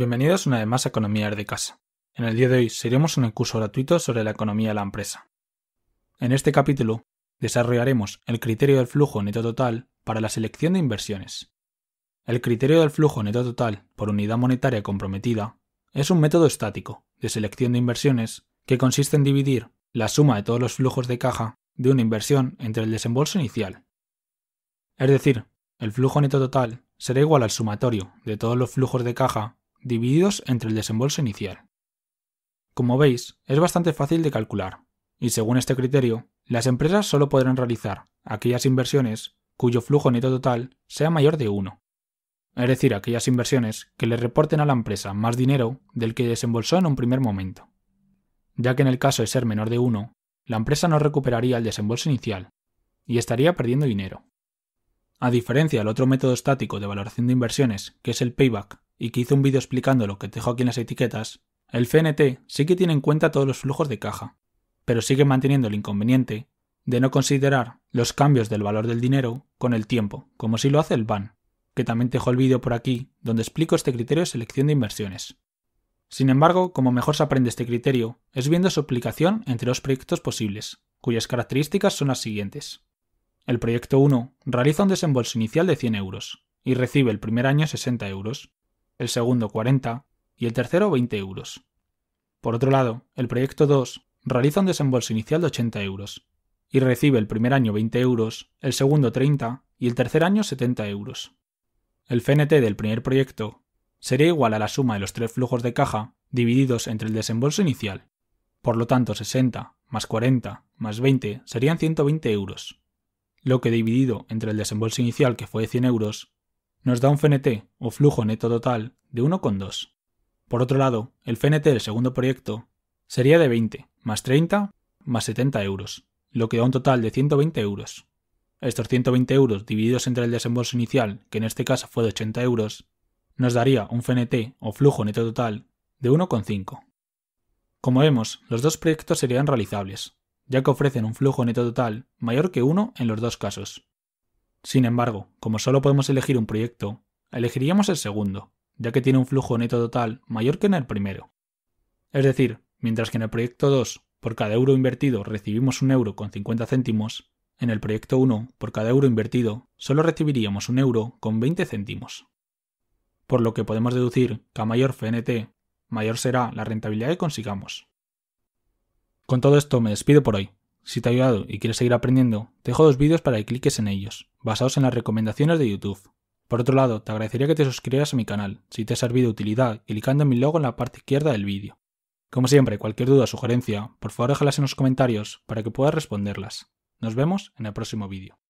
Bienvenidos una vez más a Economía de Casa. En el día de hoy seremos un curso gratuito sobre la economía de la empresa. En este capítulo desarrollaremos el criterio del flujo neto total para la selección de inversiones. El criterio del flujo neto total por unidad monetaria comprometida es un método estático de selección de inversiones que consiste en dividir la suma de todos los flujos de caja de una inversión entre el desembolso inicial. Es decir, el flujo neto total será igual al sumatorio de todos los flujos de caja divididos entre el desembolso inicial. Como veis, es bastante fácil de calcular, y según este criterio, las empresas solo podrán realizar aquellas inversiones cuyo flujo neto total sea mayor de 1, es decir, aquellas inversiones que le reporten a la empresa más dinero del que desembolsó en un primer momento, ya que en el caso de ser menor de 1, la empresa no recuperaría el desembolso inicial y estaría perdiendo dinero. A diferencia del otro método estático de valoración de inversiones, que es el payback, y que hizo un vídeo explicando lo que dejo aquí en las etiquetas, el CNT sí que tiene en cuenta todos los flujos de caja, pero sigue manteniendo el inconveniente de no considerar los cambios del valor del dinero con el tiempo, como si lo hace el BAN, que también dejo el vídeo por aquí donde explico este criterio de selección de inversiones. Sin embargo, como mejor se aprende este criterio es viendo su aplicación entre dos proyectos posibles, cuyas características son las siguientes. El proyecto 1 realiza un desembolso inicial de 100 euros y recibe el primer año 60 euros, el segundo 40 y el tercero 20 euros. Por otro lado, el proyecto 2 realiza un desembolso inicial de 80 euros y recibe el primer año 20 euros, el segundo 30 y el tercer año 70 euros. El FNT del primer proyecto sería igual a la suma de los tres flujos de caja divididos entre el desembolso inicial. Por lo tanto, 60 más 40 más 20 serían 120 euros, lo que dividido entre el desembolso inicial que fue de 100 euros nos da un FNT o flujo neto total de 1,2. Por otro lado, el FNT del segundo proyecto sería de 20, más 30, más 70 euros, lo que da un total de 120 euros. Estos 120 euros divididos entre el desembolso inicial, que en este caso fue de 80 euros, nos daría un FNT o flujo neto total de 1,5. Como vemos, los dos proyectos serían realizables, ya que ofrecen un flujo neto total mayor que 1 en los dos casos, sin embargo, como solo podemos elegir un proyecto, elegiríamos el segundo, ya que tiene un flujo neto total mayor que en el primero. Es decir, mientras que en el proyecto 2 por cada euro invertido recibimos un euro con 50 céntimos, en el proyecto 1 por cada euro invertido solo recibiríamos un euro con 20 céntimos. Por lo que podemos deducir que a mayor FNT, mayor será la rentabilidad que consigamos. Con todo esto me despido por hoy. Si te ha ayudado y quieres seguir aprendiendo, te dejo dos vídeos para que cliques en ellos, basados en las recomendaciones de YouTube. Por otro lado, te agradecería que te suscribieras a mi canal, si te ha servido de utilidad, clicando en mi logo en la parte izquierda del vídeo. Como siempre, cualquier duda o sugerencia, por favor déjalas en los comentarios para que pueda responderlas. Nos vemos en el próximo vídeo.